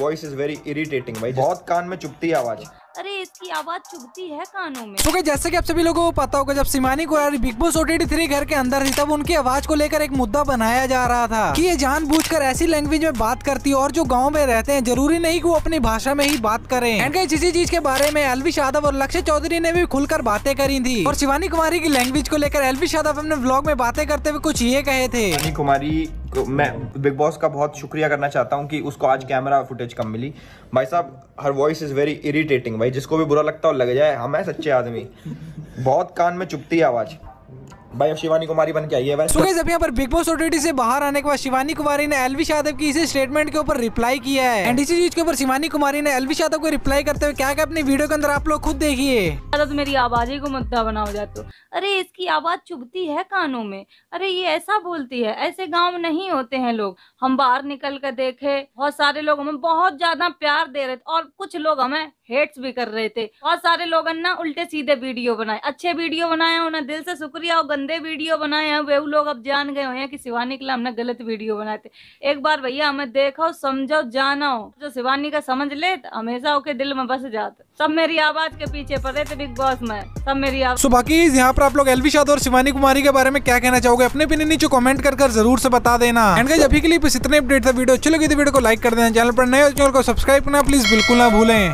voice is very irritating भाई बहुत कान में चुभती आवाज अरे इसकी आवाज चुभती है कानों में तो okay, जैसे कि आप सभी लोगों को पता होगा जब सिमानी को यार बिग बॉस ओटीटी थ्री घर के अंदर थी तब उनकी आवाज को लेकर एक मुद्दा बनाया जा रहा था कि ये जानबूझकर ऐसी लैंग्वेज में बात करती है और जो गांव में रहते हैं जरूरी नहीं कि वो अपनी भाषा में ही बात करें एंड इसी चीज के बारे में एलवी यादव और लक्ष्य चौधरी ने भी खुलकर बातें करी थी और शिवानी कुमारी की लैंग्वेज को लेकर एलवी यादव अपने ब्लॉग में बातें करते हुए कुछ ये कहे थे कुमारी तो मैं बिग बॉस का बहुत शुक्रिया करना चाहता हूँ कि उसको आज कैमरा फुटेज कम मिली भाई साहब her voice is very irritating भाई जिसको भी बुरा लगता और लग जाए हम है सच्चे आदमी बहुत कान में चुपती है आवाज़ भाई अब शिवानी कुमारी बन के आई है भाई so अब यहाँ पर बिग बॉस ओटीटी से बाहर आने के बाद शिवानी कुमारी ने एलविश यादव की इसी स्टेटमेंट के ऊपर रिप्लाई किया है एंड इसी चीज के ऊपर शिवानी कुमारी ने एलविश यादव को रिप्लाई करते हुए क्या क्या अपनी वीडियो के अंदर आप लोग खुद देखिए तो मेरी आवाज ही को मुद्दा बना हो जाते अरे इसकी आवाज चुभती है कानों में अरे ये ऐसा बोलती है ऐसे गाँव नहीं होते हैं लोग हम बाहर निकल कर देखे बहुत सारे लोग हमें बहुत ज्यादा प्यार दे रहे थे और कुछ लोग हमें हेट्स भी कर रहे थे बहुत सारे लोग ना उल्टे सीधे वीडियो बनाए अच्छे वीडियो बनाए उन्हें दिल से शुक्रिया और गंदे वीडियो बनाए हैं वे लोग अब जान गए हैं कि शिवानी के लिए हमने गलत वीडियो बनाए थे एक बार भैया हमें देखो समझो जानो जो शिवानी का समझ ले तो हमेशा उसके दिल में बस जाते सब मेरी आवाज के पीछे पड़े थे बिग बॉस में सब मेरी आवाज सुबह की यहाँ पर आप लोग एलवी शाद और शिवानी कुमारी के बारे में क्या कहना चाहोगे अपने पिने नीचे कमेंट कर कर जरूर से बता देना एंड गाइस अभी के लिए बस इतने अपडेट था वीडियो अच्छी लगी तो वीडियो को लाइक कर देना चैनल पर नए चैनल को सब्सक्राइब करना प्लीज बिल्कुल ना भूलें